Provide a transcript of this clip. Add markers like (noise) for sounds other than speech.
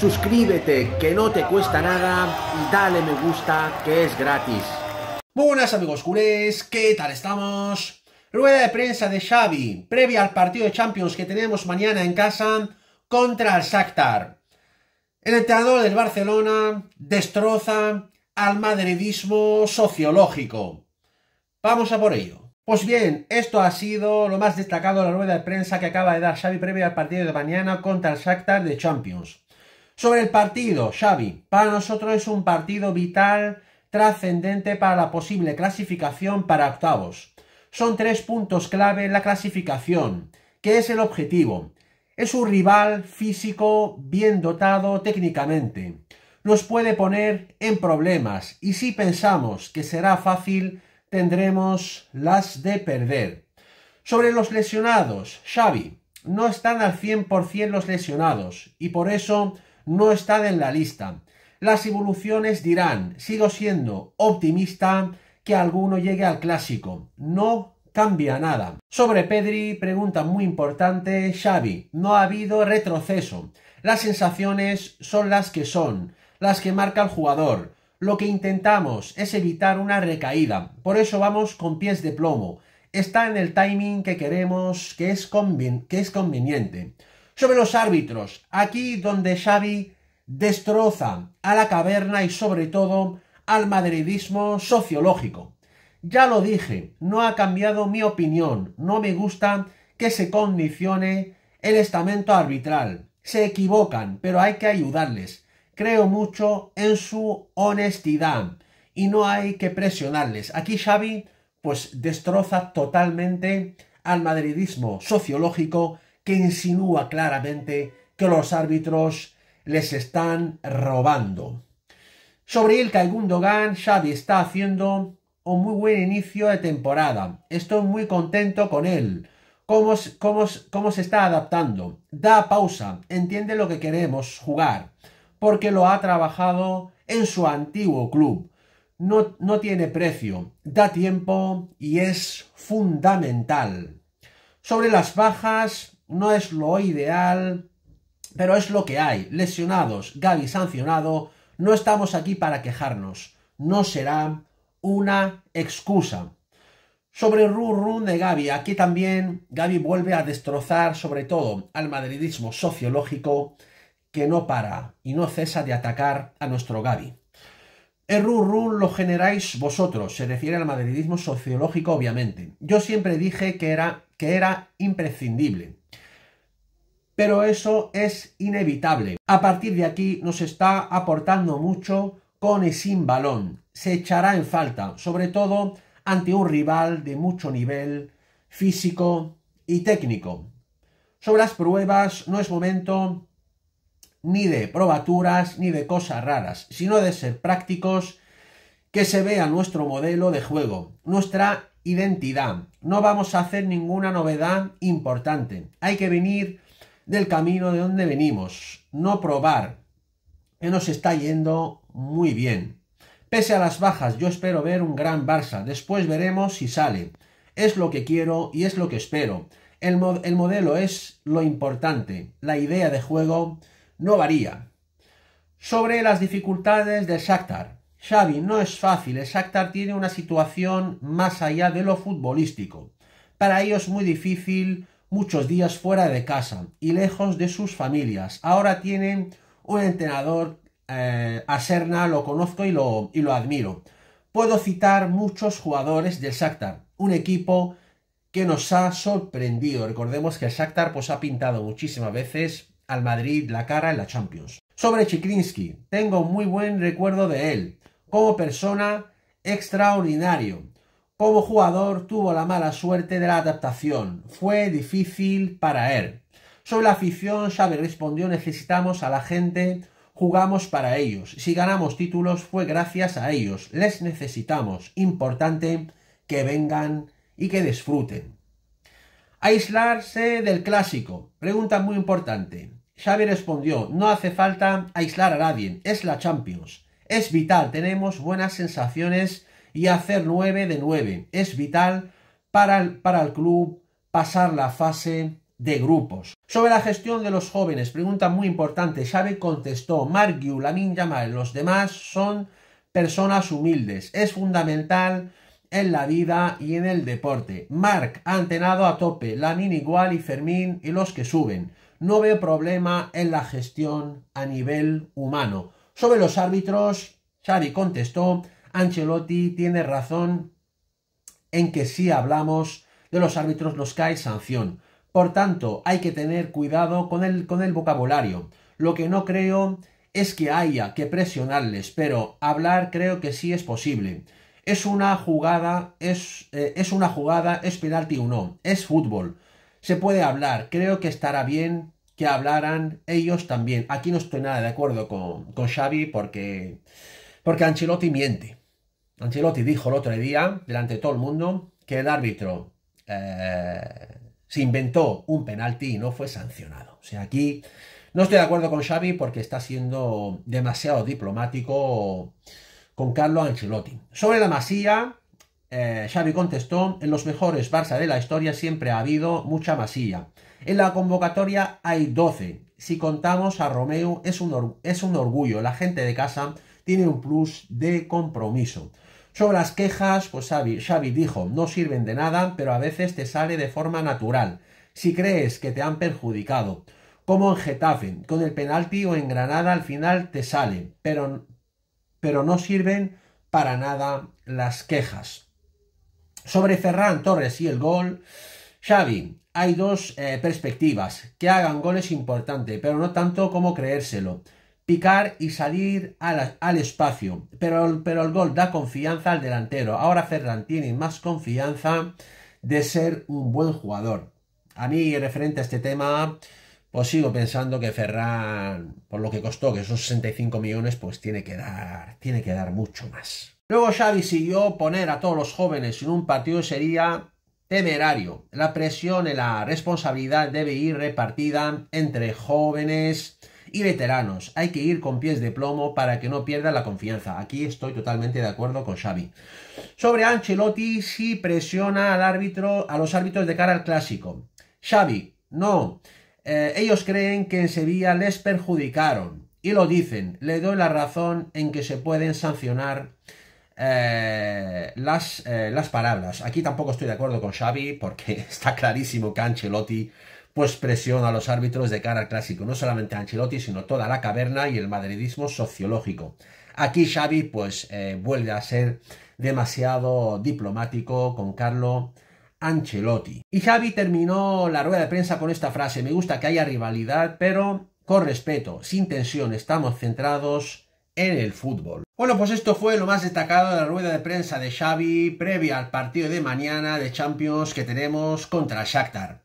suscríbete que no te cuesta nada dale me gusta que es gratis. Buenas amigos culés, ¿qué tal estamos? Rueda de prensa de Xavi, previa al partido de Champions que tenemos mañana en casa contra el Shakhtar. El entrenador del Barcelona destroza al madridismo sociológico. Vamos a por ello. Pues bien, esto ha sido lo más destacado de la rueda de prensa que acaba de dar Xavi previa al partido de mañana contra el Shakhtar de Champions. Sobre el partido, Xavi, para nosotros es un partido vital, trascendente para la posible clasificación para octavos. Son tres puntos clave en la clasificación, que es el objetivo. Es un rival físico bien dotado técnicamente. Nos puede poner en problemas y si pensamos que será fácil, tendremos las de perder. Sobre los lesionados, Xavi, no están al 100% los lesionados y por eso no están en la lista. Las evoluciones dirán, sigo siendo optimista que alguno llegue al clásico. No cambia nada. Sobre Pedri, pregunta muy importante, Xavi, no ha habido retroceso. Las sensaciones son las que son, las que marca el jugador. Lo que intentamos es evitar una recaída, por eso vamos con pies de plomo. Está en el timing que queremos, que es, que es conveniente sobre los árbitros, aquí donde Xavi destroza a la caverna y sobre todo al madridismo sociológico. Ya lo dije, no ha cambiado mi opinión, no me gusta que se condicione el estamento arbitral. Se equivocan, pero hay que ayudarles. Creo mucho en su honestidad y no hay que presionarles. Aquí Xavi pues destroza totalmente al madridismo sociológico que insinúa claramente que los árbitros les están robando. Sobre el Gundogan, Xavi está haciendo un muy buen inicio de temporada. Estoy muy contento con él. Cómo, se está adaptando. Da pausa, entiende lo que queremos jugar, porque lo ha trabajado en su antiguo club. no, tiene precio, da tiempo y es fundamental. Sobre las bajas, no es lo ideal, pero es lo que hay. Lesionados, Gaby sancionado, no estamos aquí para quejarnos. No será una excusa. Sobre el run, de Gaby, aquí también Gaby vuelve a destrozar sobre todo al madridismo sociológico que no para y no cesa de atacar a nuestro Gaby. El lo generáis vosotros, se refiere al madridismo sociológico obviamente. Yo siempre dije que era, que era imprescindible pero eso es inevitable. A partir de aquí nos está aportando mucho con y sin balón. Se echará en falta, sobre todo ante un rival de mucho nivel físico y técnico. Sobre las pruebas no es momento ni de probaturas ni de cosas raras, sino de ser prácticos, que se vea nuestro modelo de juego, nuestra identidad. No vamos a hacer ninguna novedad importante. Hay que venir del camino de donde venimos, no probar, que nos está yendo muy bien. Pese a las bajas, yo espero ver un gran Barça, después veremos si sale. Es lo que quiero y es lo que espero. El, el modelo es lo importante, la idea de juego no varía. Sobre las dificultades del Shakhtar. Xavi no es fácil, el Shakhtar tiene una situación más allá de lo futbolístico. Para ellos es muy difícil muchos días fuera de casa y lejos de sus familias. Ahora tiene un entrenador, eh, a Serna lo conozco y lo, y lo admiro. Puedo citar muchos jugadores del Shakhtar, un equipo que nos ha sorprendido. Recordemos que el Shakhtar pues, ha pintado muchísimas veces al Madrid la cara en la Champions. Sobre Chikrinsky, tengo muy buen recuerdo de él. Como persona extraordinario. Como jugador tuvo la mala suerte de la adaptación. Fue difícil para él. Sobre la afición, Xavi respondió necesitamos a la gente, jugamos para ellos. Si ganamos títulos fue gracias a ellos. Les necesitamos. Importante que vengan y que disfruten. Aislarse del clásico. Pregunta muy importante. Xavi respondió, no hace falta aislar a nadie, es la Champions. Es vital, tenemos buenas sensaciones y hacer 9 de 9. Es vital para el, para el club pasar la fase de grupos. Sobre la gestión de los jóvenes, pregunta muy importante, Xavi contestó, y Lamin Yamal, los demás son personas humildes. Es fundamental en la vida y en el deporte. Marc ha antenado a tope, Lamin igual y Fermín y los que suben. No veo problema en la gestión a nivel humano. Sobre los árbitros, Xavi contestó, Ancelotti tiene razón en que si hablamos de los árbitros los cae sanción. Por tanto, hay que tener cuidado con el, vocabulario. Lo que no creo es que haya que presionarles, pero hablar creo que sí es posible. Es una jugada, eh, es, una jugada, es penalti o no, es fútbol. Se puede hablar, creo que estará bien que hablaran ellos también. Aquí no estoy nada de acuerdo con, con Xavi porque, porque Ancelotti miente. Ancelotti dijo el otro día, delante de todo el mundo, que el árbitro eh, se inventó un penalti y no fue sancionado. O sea, aquí no estoy de acuerdo con Xavi porque está siendo demasiado diplomático con Carlo Ancelotti. Sobre la masía, eh, Xavi contestó, en los mejores Barça de la historia siempre ha habido mucha masía. En la convocatoria hay 12. Si contamos a Romeo, es un orgullo. La gente de casa tiene un plus de compromiso. Sobre las quejas, pues Xavi, dijo, no sirven de nada, pero a veces te sale de forma natural, si crees que te han perjudicado. Como en Getafe, con el penalti o en Granada al final te sale, pero, pero no sirven para nada las quejas. Sobre Ferran Torres y el gol, Xavi, hay dos eh, perspectivas, que hagan goles importante, pero no tanto como creérselo picar y salir al, espacio. Pero, pero, el gol da confianza al delantero. Ahora Ferran tiene más confianza de ser un buen jugador. A mí, referente a este tema, pues sigo pensando que Ferran, por lo que costó, que esos 65 millones, pues tiene que dar, tiene que dar mucho más. Luego Xavi siguió poner a todos los jóvenes en un partido sería temerario. La presión y la responsabilidad debe ir repartida entre jóvenes, y veteranos. Hay que ir con pies de plomo para que no pierda la confianza. Aquí estoy totalmente de acuerdo con Xavi. Sobre Ancelotti, si presiona al árbitro, a los árbitros de cara al clásico. Xavi, no. Eh, ellos creen que en Sevilla les perjudicaron. Y lo dicen. Le doy la razón en que se pueden sancionar eh, las, eh, las palabras. Aquí tampoco estoy de acuerdo con Xavi porque (laughs) está clarísimo que Ancelotti pues presiona a los árbitros de cara al clásico, no solamente a Ancelotti, sino toda la caverna y el madridismo sociológico. Aquí Xavi pues eh, vuelve a ser demasiado diplomático con Carlo Ancelotti. Y Xavi terminó la rueda de prensa con esta frase, me gusta que haya rivalidad, pero con respeto, sin tensión, estamos centrados en el fútbol. Bueno, pues esto fue lo más destacado de la rueda de prensa de Xavi previa al partido de mañana de Champions que tenemos contra Shakhtar.